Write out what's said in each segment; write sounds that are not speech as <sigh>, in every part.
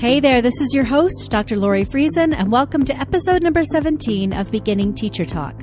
Hey there, this is your host, Dr. Lori Friesen, and welcome to episode number 17 of Beginning Teacher Talk.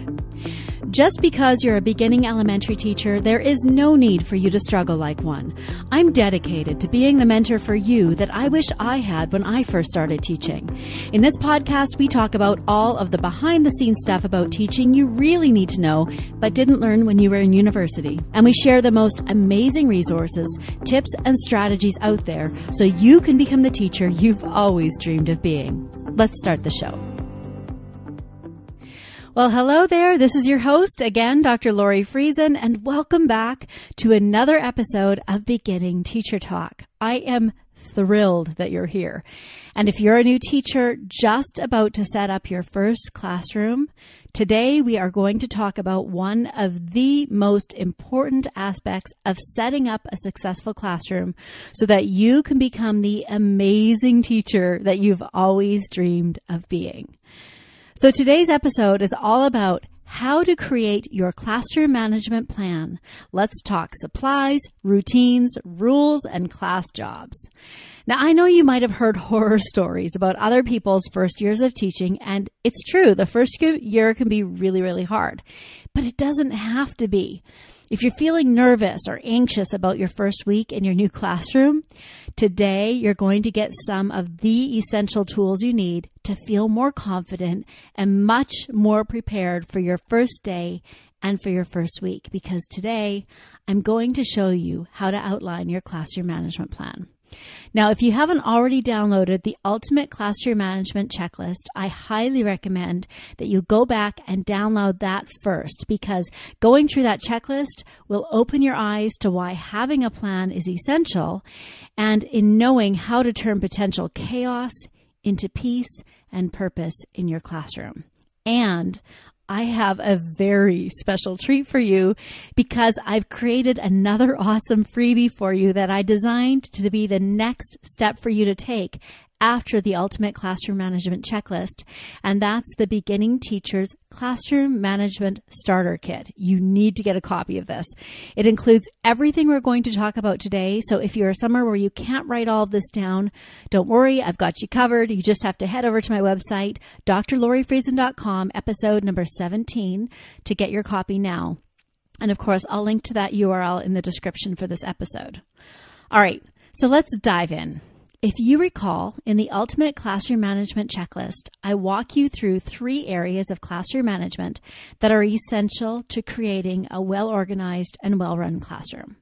Just because you're a beginning elementary teacher, there is no need for you to struggle like one. I'm dedicated to being the mentor for you that I wish I had when I first started teaching. In this podcast, we talk about all of the behind the scenes stuff about teaching you really need to know but didn't learn when you were in university. And we share the most amazing resources, tips, and strategies out there so you can become the teacher you've always dreamed of being. Let's start the show. Well, hello there. This is your host again, Dr. Lori Friesen, and welcome back to another episode of Beginning Teacher Talk. I am thrilled that you're here. And if you're a new teacher just about to set up your first classroom, today we are going to talk about one of the most important aspects of setting up a successful classroom so that you can become the amazing teacher that you've always dreamed of being. So today's episode is all about how to create your classroom management plan. Let's talk supplies, routines, rules, and class jobs. Now, I know you might have heard <laughs> horror stories about other people's first years of teaching, and it's true, the first year can be really, really hard, but it doesn't have to be. If you're feeling nervous or anxious about your first week in your new classroom, Today, you're going to get some of the essential tools you need to feel more confident and much more prepared for your first day and for your first week because today I'm going to show you how to outline your classroom management plan. Now, if you haven't already downloaded the Ultimate Classroom Management Checklist, I highly recommend that you go back and download that first because going through that checklist will open your eyes to why having a plan is essential and in knowing how to turn potential chaos into peace and purpose in your classroom. And I have a very special treat for you because I've created another awesome freebie for you that I designed to be the next step for you to take after the Ultimate Classroom Management Checklist, and that's the Beginning Teacher's Classroom Management Starter Kit. You need to get a copy of this. It includes everything we're going to talk about today. So if you're somewhere where you can't write all of this down, don't worry, I've got you covered. You just have to head over to my website, DrLoriFriesen.com, episode number 17, to get your copy now. And of course, I'll link to that URL in the description for this episode. All right, so let's dive in. If you recall, in the Ultimate Classroom Management Checklist, I walk you through three areas of classroom management that are essential to creating a well organized and well run classroom.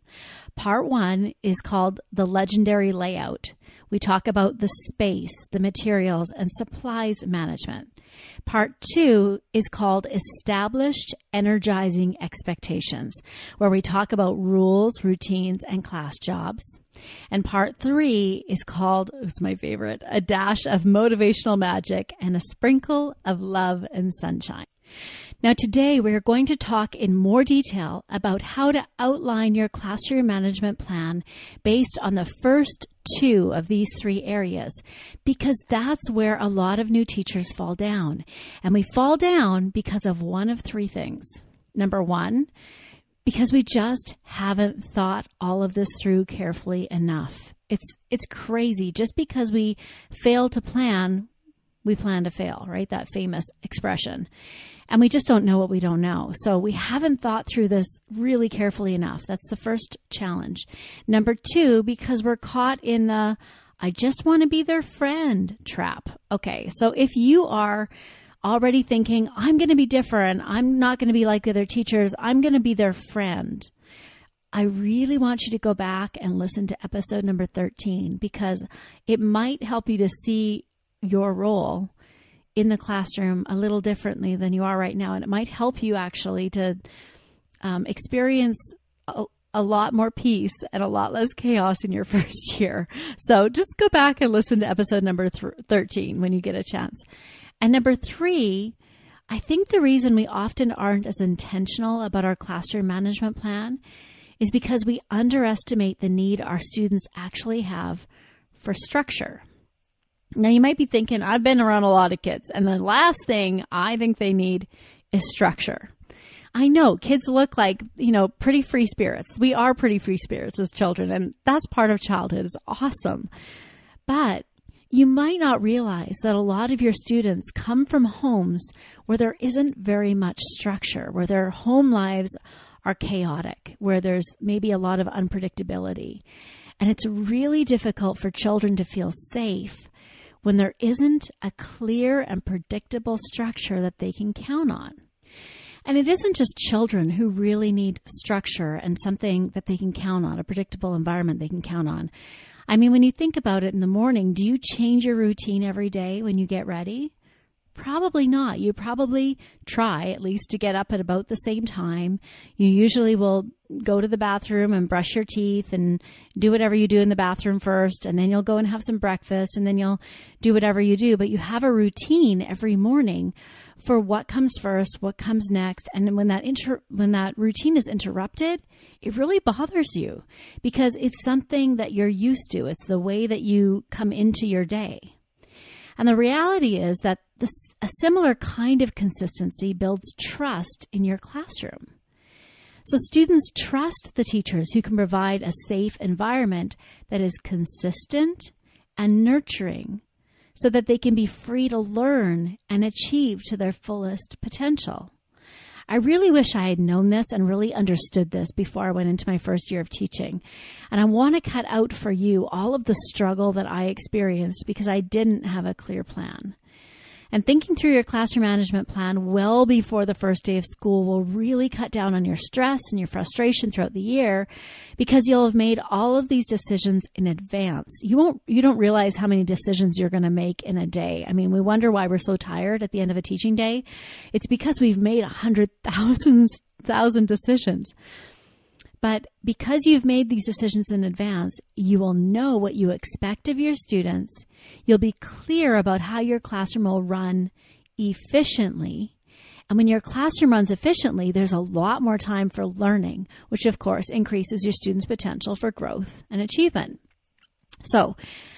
Part one is called the legendary layout. We talk about the space, the materials, and supplies management. Part two is called Established Energizing Expectations, where we talk about rules, routines, and class jobs. And part three is called, it's my favorite, A Dash of Motivational Magic and a Sprinkle of Love and Sunshine. Now, today we are going to talk in more detail about how to outline your classroom management plan based on the first two of these three areas, because that's where a lot of new teachers fall down. And we fall down because of one of three things. Number one, because we just haven't thought all of this through carefully enough. It's it's crazy. Just because we fail to plan, we plan to fail, right? That famous expression. And we just don't know what we don't know. So we haven't thought through this really carefully enough. That's the first challenge. Number two, because we're caught in the I just want to be their friend trap. Okay. So if you are already thinking, I'm going to be different, I'm not going to be like the other teachers, I'm going to be their friend. I really want you to go back and listen to episode number 13 because it might help you to see your role in the classroom a little differently than you are right now. And it might help you actually to um, experience a, a lot more peace and a lot less chaos in your <laughs> first year. So just go back and listen to episode number th- 13 when you get a chance. And number three, I think the reason we often aren't as intentional about our classroom management plan is because we underestimate the need our students actually have for structure. Now you might be thinking, I've been around a lot of kids. And the last thing I think they need is structure. I know kids look like, you know, pretty free spirits. We are pretty free spirits as children, and that's part of childhood. It's awesome. But you might not realize that a lot of your students come from homes where there isn't very much structure, where their home lives are chaotic, where there's maybe a lot of unpredictability. And it's really difficult for children to feel safe when there isn't a clear and predictable structure that they can count on. And it isn't just children who really need structure and something that they can count on, a predictable environment they can count on. I mean, when you think about it in the morning, do you change your routine every day when you get ready? Probably not. You probably try at least to get up at about the same time. You usually will go to the bathroom and brush your teeth and do whatever you do in the bathroom first, and then you'll go and have some breakfast, and then you'll do whatever you do. But you have a routine every morning for what comes first, what comes next, and when that inter- when that routine is interrupted, it really bothers you because it's something that you're used to. It's the way that you come into your day. And the reality is that this, a similar kind of consistency builds trust in your classroom. So students trust the teachers who can provide a safe environment that is consistent and nurturing so that they can be free to learn and achieve to their fullest potential. I really wish I had known this and really understood this before I went into my first year of teaching. And I want to cut out for you all of the struggle that I experienced because I didn't have a clear plan. And thinking through your classroom management plan well before the first day of school will really cut down on your stress and your frustration throughout the year because you'll have made all of these decisions in advance. You won't you don't realize how many decisions you're going to make in a day. I mean, we wonder why we're so tired at the end of a teaching day. It's because we've made a hundred thousand thousand decisions. But because you've made these decisions in advance, you will know what you expect of your students. You'll be clear about how your classroom will run efficiently. And when your classroom runs efficiently, there's a lot more time for learning, which of course increases your students' potential for growth and achievement. So,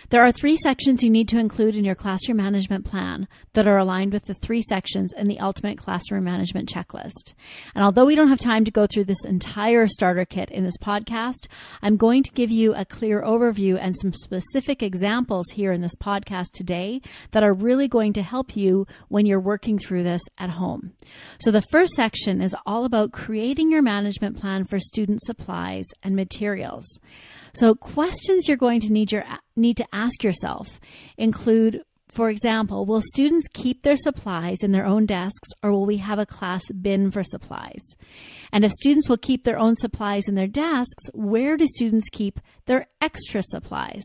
there are three sections you need to include in your classroom management plan that are aligned with the three sections in the Ultimate Classroom Management Checklist. And although we don't have time to go through this entire starter kit in this podcast, I'm going to give you a clear overview and some specific examples here in this podcast today that are really going to help you when you're working through this at home. So the first section is all about creating your management plan for student supplies and materials. So questions you're going to need your need to ask yourself include for example, will students keep their supplies in their own desks or will we have a class bin for supplies? And if students will keep their own supplies in their desks, where do students keep their extra supplies?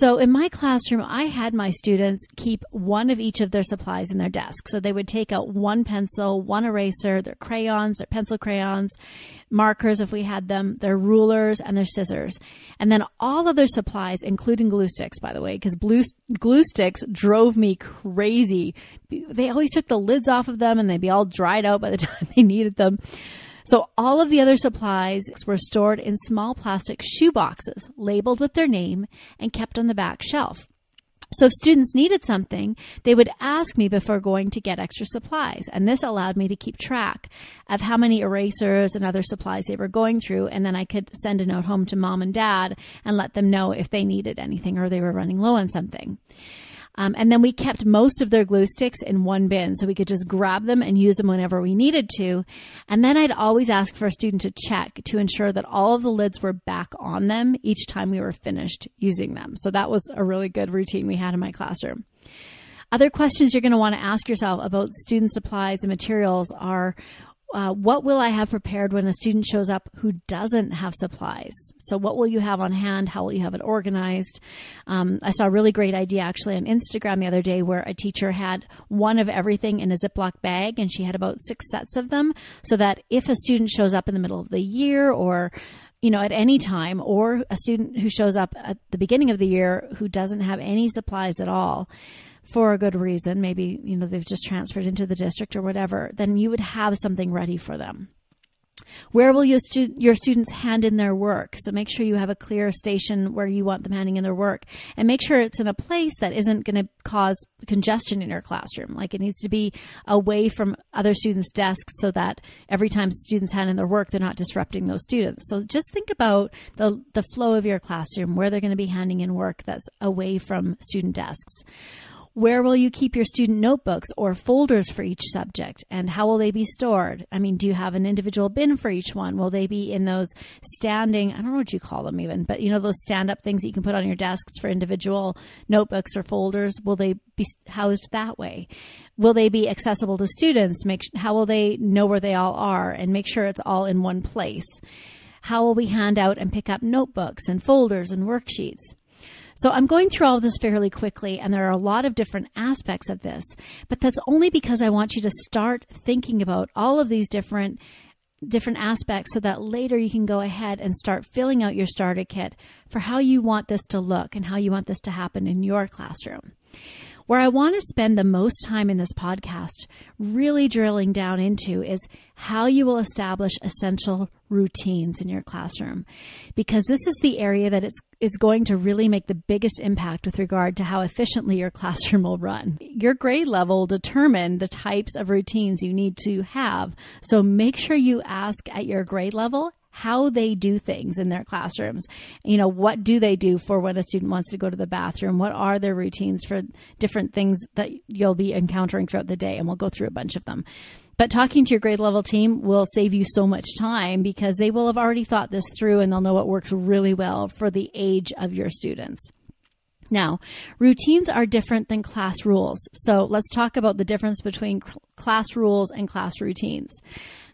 So in my classroom, I had my students keep one of each of their supplies in their desk. So they would take out one pencil, one eraser, their crayons, their pencil crayons, markers if we had them, their rulers, and their scissors. And then all other supplies, including glue sticks, by the way, because glue, glue sticks drove me crazy. They always took the lids off of them and they'd be all dried out by the <laughs> time they needed them. So all of the other supplies were stored in small plastic shoe boxes labeled with their name and kept on the back shelf. So if students needed something, they would ask me before going to get extra supplies. And this allowed me to keep track of how many erasers and other supplies they were going through. And then I could send a note home to mom and dad and let them know if they needed anything or they were running low on something. Um, and then we kept most of their glue sticks in one bin so we could just grab them and use them whenever we needed to. And then I'd always ask for a student to check to ensure that all of the lids were back on them each time we were finished using them. So that was a really good routine we had in my classroom. Other questions you're going to want to ask yourself about student supplies and materials are uh, what will I have prepared when a student shows up who doesn't have supplies? So, what will you have on hand? How will you have it organized? Um, I saw a really great idea actually on Instagram the other day where a teacher had one of everything in a Ziploc bag and she had about six sets of them so that if a student shows up in the middle of the year or you know, at any time, or a student who shows up at the beginning of the year who doesn't have any supplies at all, for a good reason, maybe, you know, they've just transferred into the district or whatever, then you would have something ready for them. Where will your, stu- your students hand in their work? So make sure you have a clear station where you want them handing in their work and make sure it's in a place that isn't going to cause congestion in your classroom. Like it needs to be away from other students' desks so that every time students hand in their work, they're not disrupting those students. So just think about the, the flow of your classroom, where they're going to be handing in work that's away from student desks. Where will you keep your student notebooks or folders for each subject? And how will they be stored? I mean, do you have an individual bin for each one? Will they be in those standing, I don't know what you call them even, but you know, those stand up things that you can put on your desks for individual notebooks or folders? Will they be housed that way? Will they be accessible to students? Make, how will they know where they all are and make sure it's all in one place? How will we hand out and pick up notebooks and folders and worksheets? So I'm going through all this fairly quickly, and there are a lot of different aspects of this, but that's only because I want you to start thinking about all of these different different aspects so that later you can go ahead and start filling out your starter kit for how you want this to look and how you want this to happen in your classroom. Where I want to spend the most time in this podcast, really drilling down into is how you will establish essential routines in your classroom. Because this is the area that it's, is going to really make the biggest impact with regard to how efficiently your classroom will run. Your grade level determine the types of routines you need to have. So make sure you ask at your grade level how they do things in their classrooms. You know, what do they do for when a student wants to go to the bathroom? What are their routines for different things that you'll be encountering throughout the day? And we'll go through a bunch of them. But talking to your grade level team will save you so much time because they will have already thought this through and they'll know what works really well for the age of your students. Now, routines are different than class rules. So let's talk about the difference between cl- class rules and class routines.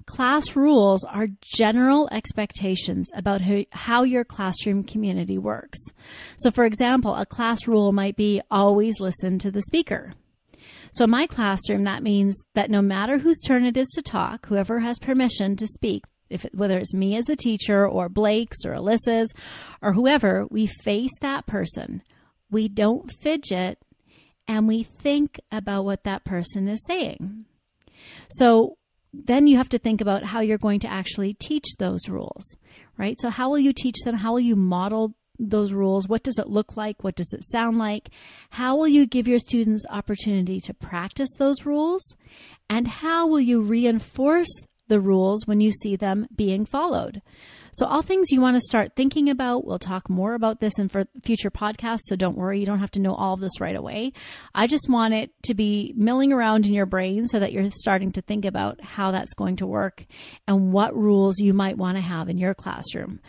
Class rules are general expectations about how, how your classroom community works. So, for example, a class rule might be always listen to the speaker. So, in my classroom, that means that no matter whose turn it is to talk, whoever has permission to speak, if it, whether it's me as the teacher or Blake's or Alyssa's or whoever, we face that person. We don't fidget and we think about what that person is saying. So then you have to think about how you're going to actually teach those rules, right? So, how will you teach them? How will you model those rules? What does it look like? What does it sound like? How will you give your students opportunity to practice those rules? And how will you reinforce the rules when you see them being followed. So, all things you want to start thinking about. We'll talk more about this in future podcasts. So, don't worry, you don't have to know all of this right away. I just want it to be milling around in your brain so that you're starting to think about how that's going to work and what rules you might want to have in your classroom.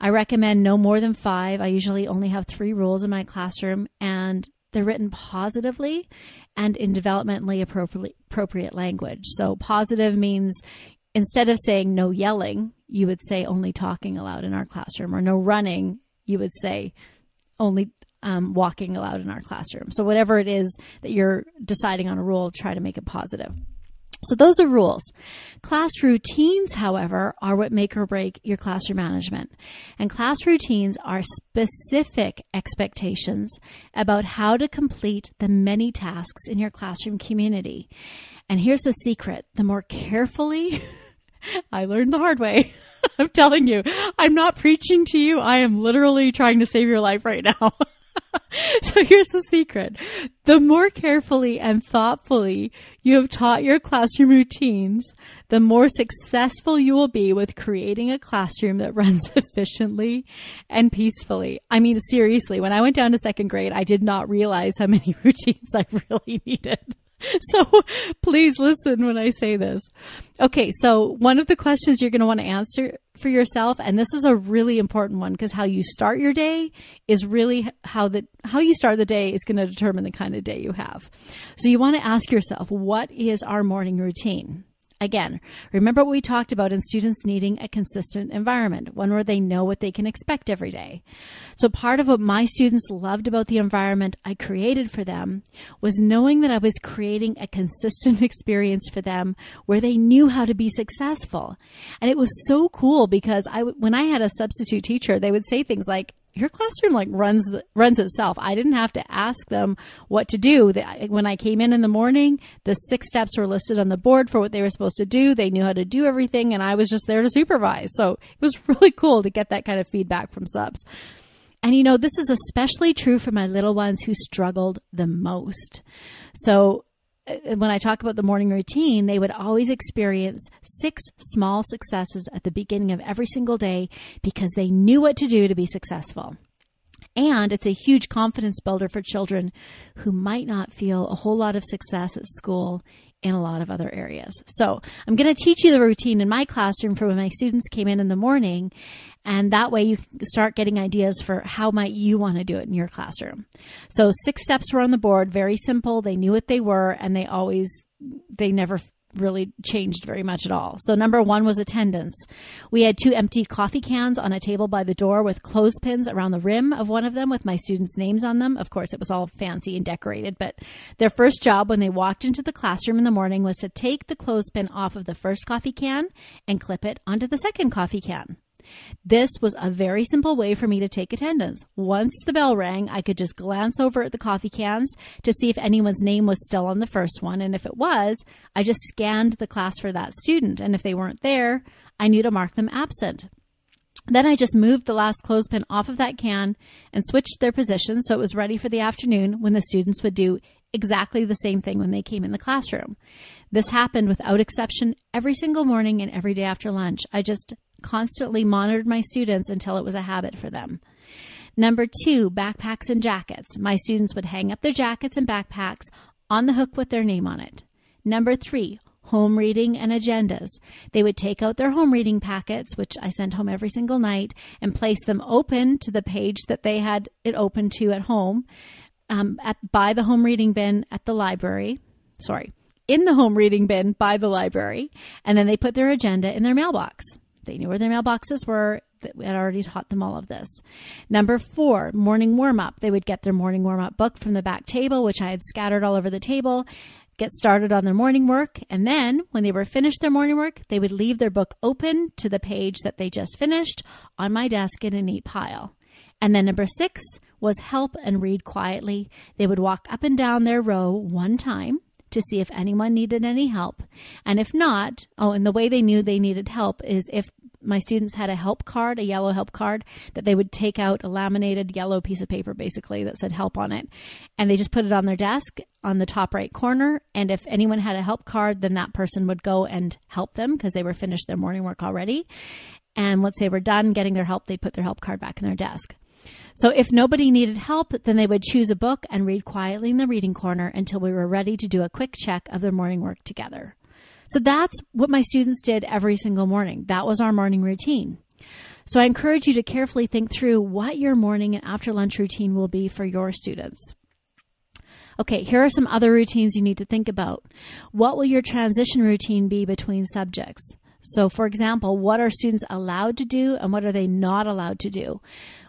I recommend no more than five. I usually only have three rules in my classroom, and they're written positively and in developmentally appropriate, appropriate language. So positive means instead of saying no yelling, you would say only talking aloud in our classroom, or no running, you would say only um, walking aloud in our classroom. So, whatever it is that you're deciding on a rule, try to make it positive. So, those are rules. Class routines, however, are what make or break your classroom management. And class routines are specific expectations about how to complete the many tasks in your classroom community. And here's the secret the more carefully <laughs> <laughs> I learned the hard way. <laughs> I'm telling you, I'm not preaching to you. I am literally trying to save your life right now. <laughs> so here's the secret. The more carefully and thoughtfully you have taught your classroom routines, the more successful you will be with creating a classroom that runs efficiently and peacefully. I mean, seriously, when I went down to second grade, I did not realize how many routines I really needed. <laughs> so please listen when I say this. Okay, so one of the questions you're going to want to answer for yourself and this is a really important one because how you start your day is really how the how you start the day is going to determine the kind of day you have. So you want to ask yourself, what is our morning routine? Again, remember what we talked about in students needing a consistent environment, one where they know what they can expect every day. So part of what my students loved about the environment I created for them was knowing that I was creating a consistent <laughs> experience for them where they knew how to be successful. And it was so cool because I, when I had a substitute teacher, they would say things like, your classroom like runs runs itself. I didn't have to ask them what to do. They, when I came in in the morning, the six steps were listed on the board for what they were supposed to do. They knew how to do everything, and I was just there to supervise. So it was <laughs> really cool to get that kind of feedback from subs. And you know, this is especially true for my little ones who struggled the most. So uh, when I talk about the morning routine, they would always experience six small successes at the beginning of every single day because they knew what to do to be successful. And it's a huge confidence builder for children who might not feel a whole lot of success at school in a lot of other areas. So I'm going to teach you the routine in my classroom for when my students came in in the morning and that way you can start getting ideas for how might you want to do it in your classroom. So six steps were on the board, very simple. They knew what they were and they always, they never really changed very much at all. So number one was attendance. We had two empty coffee cans on a table by the door with clothespins around the rim of one of them with my students' names on them. Of course, it was all fancy and decorated, but their first job when they walked into the classroom in the morning was to take the clothespin off of the first coffee can and clip it onto the second coffee can. This was a very simple way for me to take attendance. Once the bell rang, I could just glance over at the coffee cans to see if anyone's name was still on the first one. And if it was, I just scanned the class for that student. And if they weren't there, I knew to mark them absent. Then I just moved the last clothespin off of that can and switched their position so it was ready for the afternoon when the students would do exactly the same thing when they came in the classroom. This happened without exception every single morning and every day after lunch. I just constantly monitored my students until it was a habit for them. Number two, backpacks and jackets. My students would hang up their jackets and backpacks on the hook with their name on it. Number three, home reading and agendas. They would take out their home reading packets, which I sent home every single night, and place them open to the page that they had it open to at home um, at, by the home reading bin at the library. Sorry, in the home reading bin by the library. And then they put their agenda in their mailbox. They knew where their mailboxes were. We had already taught them all of this. Number four, morning warm up. They would get their morning warm up book from the back table, which I had scattered all over the table, get started on their morning work. And then when they were finished their morning work, they would leave their book open to the page that they just finished on my desk in a neat pile. And then number six was help and read quietly. They would walk up and down their row one time to see if anyone needed any help. And if not, oh, and the way they knew they needed help is if my students had a help card, a yellow help card, that they would take out a laminated yellow piece of paper basically that said help on it. And they just put it on their desk on the top right corner. And if anyone had a help card, then that person would go and help them because they were finished their morning work already. And once they were done getting their help, they'd put their help card back in their desk. So if nobody needed help, then they would choose a book and read quietly in the reading corner until we were ready to do a quick check of their morning work together. So that's what my students did every single morning. That was our morning routine. So I encourage you to carefully think through what your morning and after lunch routine will be for your students. Okay, here are some other routines you need to think about. What will your transition routine be between subjects? So, for example, what are students allowed to do and what are they not allowed to do?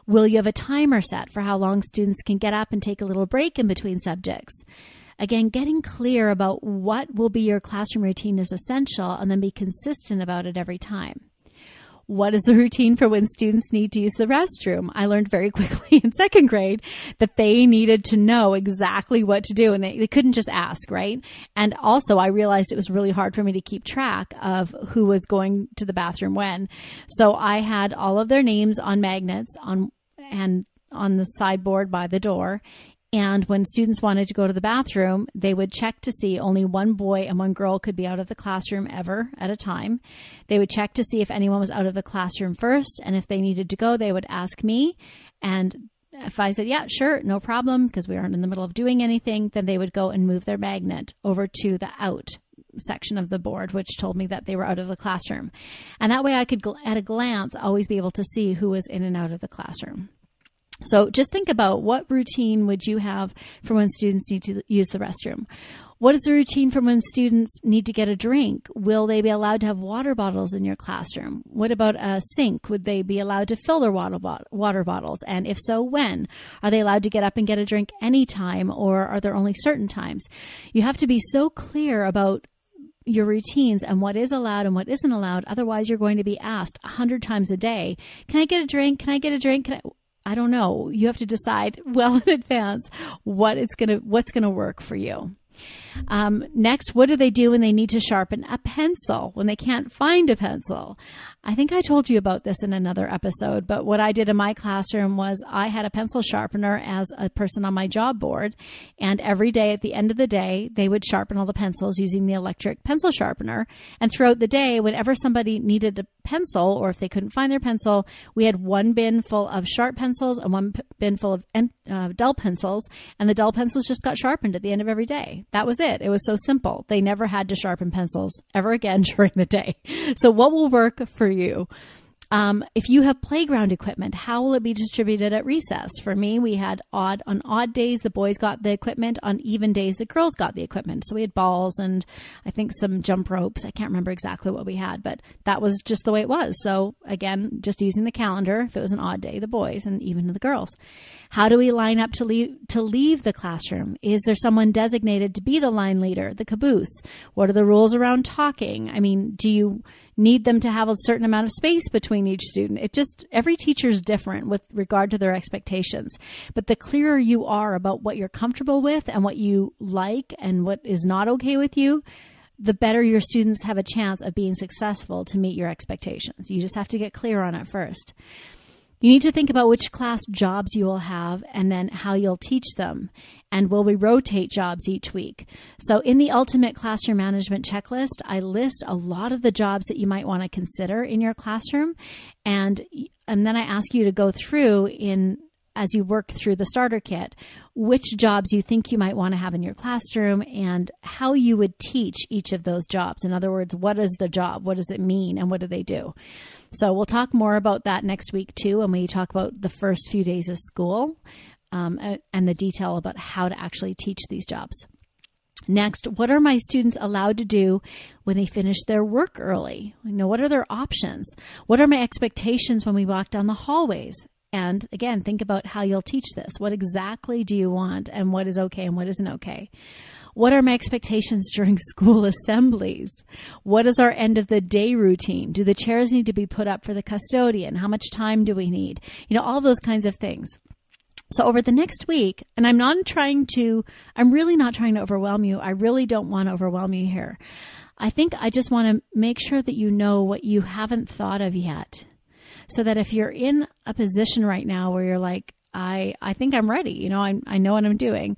Will you have a timer set for how long students can get up and take a little break in between subjects? Again, getting clear about what will be your classroom routine is essential and then be consistent about it every time what is the routine for when students need to use the restroom? I learned very <laughs> quickly in second grade that they needed to know exactly what to do and they, they couldn't just ask, right? And also I realized it was really hard for me to keep track of who was going to the bathroom when. So I had all of their names on magnets on and on the sideboard by the door and when students wanted to go to the bathroom, they would check to see only one boy and one girl could be out of the classroom ever at a time. They would check to see if anyone was out of the classroom first. And if they needed to go, they would ask me. And if I said, yeah, sure, no problem, because we aren't in the middle of doing anything, then they would go and move their magnet over to the out section of the board, which told me that they were out of the classroom. And that way I could, at a glance, always be able to see who was in and out of the classroom. So just think about what routine would you have for when students need to use the restroom? What is the routine for when students need to get a drink? Will they be allowed to have water bottles in your classroom? What about a sink? Would they be allowed to fill their water, water bottles? And if so, when? Are they allowed to get up and get a drink anytime or are there only certain times? You have to be so clear about your routines and what is allowed and what isn't allowed. Otherwise, you're going to be asked a hundred times a day, can I get a drink? Can I get a drink? Can I? I don't know. You have to decide <laughs> well in advance what it's going to, what's going to work for you. Um, next, what do they do when they need to sharpen a pencil, when they can't find a pencil? I think I told you about this in another episode, but what I did in my classroom was I had a pencil sharpener as a person on my job board. And every day at the end of the day, they would sharpen all the pencils using the electric pencil sharpener. And throughout the day, whenever somebody needed a pencil or if they couldn't find their pencil, we had one bin full of sharp pencils and one bin full of uh, dull pencils. And the dull pencils just got sharpened at the end of every day. That was it. It was so simple. They never had to sharpen pencils ever again <laughs> during the day. So, what will work for you? Um, if you have playground equipment, how will it be distributed at recess? For me, we had odd on odd days, the boys got the equipment. On even days, the girls got the equipment. So we had balls and I think some jump ropes. I can't remember exactly what we had, but that was just the way it was. So again, just using the calendar. If it was an odd day, the boys and even the girls. How do we line up to leave to leave the classroom? Is there someone designated to be the line leader, the caboose? What are the rules around talking? I mean, do you need them to have a certain amount of space between each student. It just, every teacher is different with regard to their expectations. But the clearer you are about what you're comfortable with and what you like and what is not okay with you, the better your students have a chance of being successful to meet your expectations. You just have to get clear on it first. You need to think about which class jobs you will have and then how you'll teach them. And will we rotate jobs each week? So, in the ultimate classroom management checklist, I list a lot of the jobs that you might want to consider in your classroom. And, and then I ask you to go through in as you work through the starter kit, which jobs you think you might want to have in your classroom and how you would teach each of those jobs. In other words, what is the job? What does it mean? And what do they do? So we'll talk more about that next week too when we talk about the first few days of school um, and the detail about how to actually teach these jobs. Next, what are my students allowed to do when they finish their work early? You know, what are their options? What are my expectations when we walk down the hallways and again, think about how you'll teach this. What exactly do you want and what is okay and what isn't okay? What are my expectations <laughs> during school assemblies? What is our end of the day routine? Do the chairs need to be put up for the custodian? How much time do we need? You know, all those kinds of things. So over the next week, and I'm not trying to, I'm really not trying to overwhelm you. I really don't want to overwhelm you here. I think I just want to make sure that you know what you haven't thought of yet so that if you're in a position right now where you're like, I, I think I'm ready, you know, I, I know what I'm doing,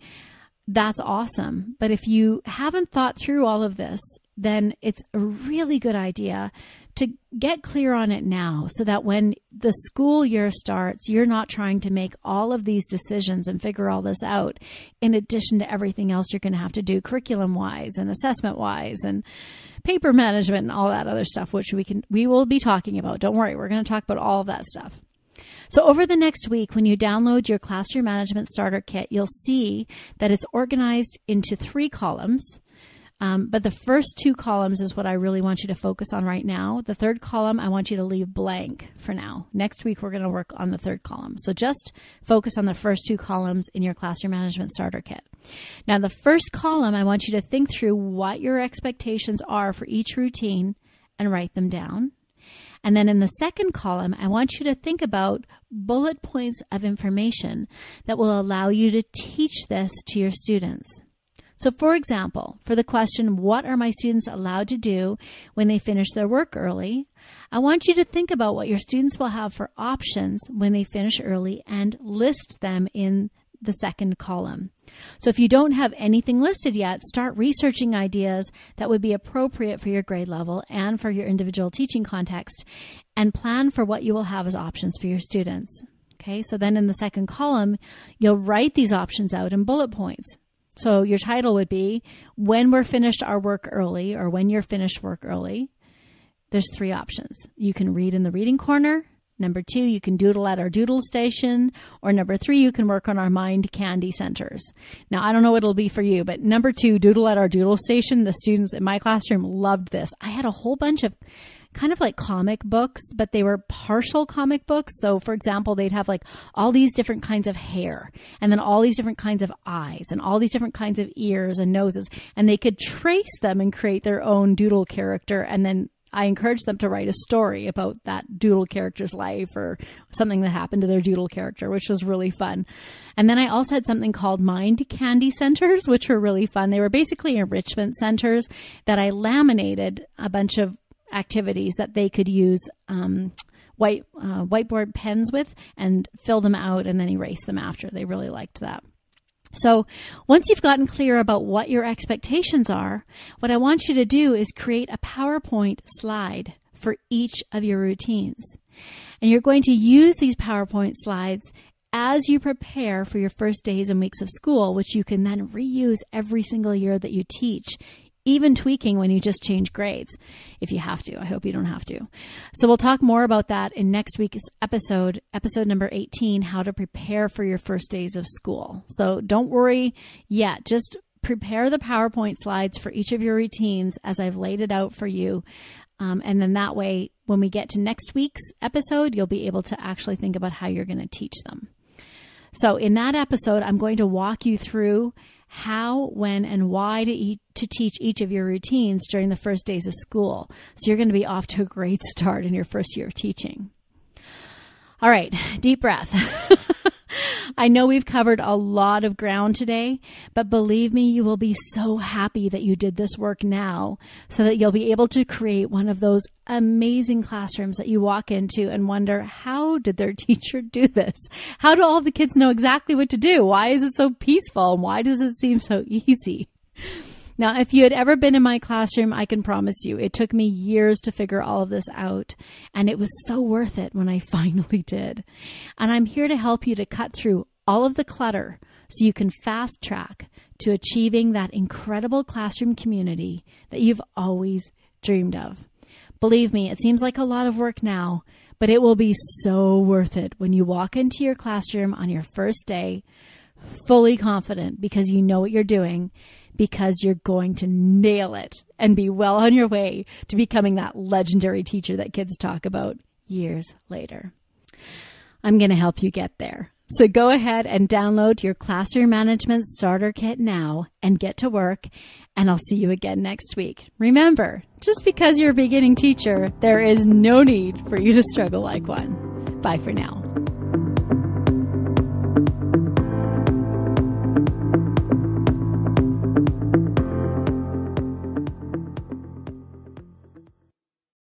that's awesome. But if you haven't thought through all of this, then it's a really good idea to get clear on it now so that when the school year starts, you're not trying to make all of these decisions and figure all this out in addition to everything else you're going to have to do curriculum wise and assessment wise and paper management and all that other stuff, which we can we will be talking about. Don't worry, we're going to talk about all of that stuff. So over the next week, when you download your Classroom Management Starter Kit, you'll see that it's organized into three columns. Um, but the first two columns is what I really want you to focus on right now. The third column, I want you to leave blank for now. Next week, we're going to work on the third column. So just focus on the first two columns in your classroom management starter kit. Now, the first column, I want you to think through what your expectations are for each routine and write them down. And then in the second column, I want you to think about bullet points of information that will allow you to teach this to your students. So, for example, for the question, what are my students allowed to do when they finish their work early? I want you to think about what your students will have for options when they finish early and list them in the second column. So if you don't have anything listed yet, start researching ideas that would be appropriate for your grade level and for your individual teaching context and plan for what you will have as options for your students. Okay, so then in the second column, you'll write these options out in bullet points. So your title would be When We're Finished Our Work Early or When You're Finished Work Early. There's three options. You can read in the reading corner. Number two, you can doodle at our doodle station. Or number three, you can work on our mind candy centers. Now, I don't know what it'll be for you, but number two, doodle at our doodle station. The students in my classroom loved this. I had a whole bunch of kind of like comic books, but they were partial comic books. So, for example, they'd have like all these different kinds of hair and then all these different kinds of eyes and all these different kinds of ears and noses. And they could trace them and create their own doodle character. And then I encouraged them to write a story about that doodle character's life or something that happened to their doodle character, which was really fun. And then I also had something called Mind Candy Centers, <laughs> which were really fun. They were basically enrichment centers that I laminated a bunch of activities that they could use um, white uh, whiteboard pens with and fill them out and then erase them after. They really liked that. So, once you've gotten clear about what your expectations are, what I want you to do is create a PowerPoint slide for each of your routines. And you're going to use these PowerPoint slides as you prepare for your first days and weeks of school, which you can then reuse every single year that you teach even tweaking when you just change grades if you have to. I hope you don't have to. So we'll talk more about that in next week's episode, episode number 18, how to prepare for your first days of school. So don't worry yet. Just prepare the PowerPoint slides for each of your routines as I've laid it out for you. Um, and then that way, when we get to next week's episode, you'll be able to actually think about how you're going to teach them. So, in that episode, I'm going to walk you through how, when, and why to, eat, to teach each of your routines during the first days of school. So you're going to be off to a great start in your first year of teaching. All right, deep breath. <laughs> I know we've covered a lot of ground today, but believe me, you will be so happy that you did this work now so that you'll be able to create one of those amazing classrooms that you walk into and wonder, how did their <laughs> teacher do this? How do all the kids know exactly what to do? Why is it so peaceful? and Why does it seem so easy? Now, if you had ever been in my classroom, I can promise you it took me years to figure all of this out. And it was so worth it when I <laughs> finally did. And I'm here to help you to cut through all of the clutter so you can fast track to achieving that incredible classroom community that you've always dreamed of. Believe me, it seems like a lot of work now, but it will be so worth it when you walk into your classroom on your first day fully confident because you know what you're doing because you're going to nail it and be well on your way to becoming that legendary teacher that kids talk about years later. I'm going to help you get there. So go ahead and download your classroom management starter kit now and get to work. And I'll see you again next week. Remember, just because you're a beginning teacher, there is no need for you to struggle like one. Bye for now.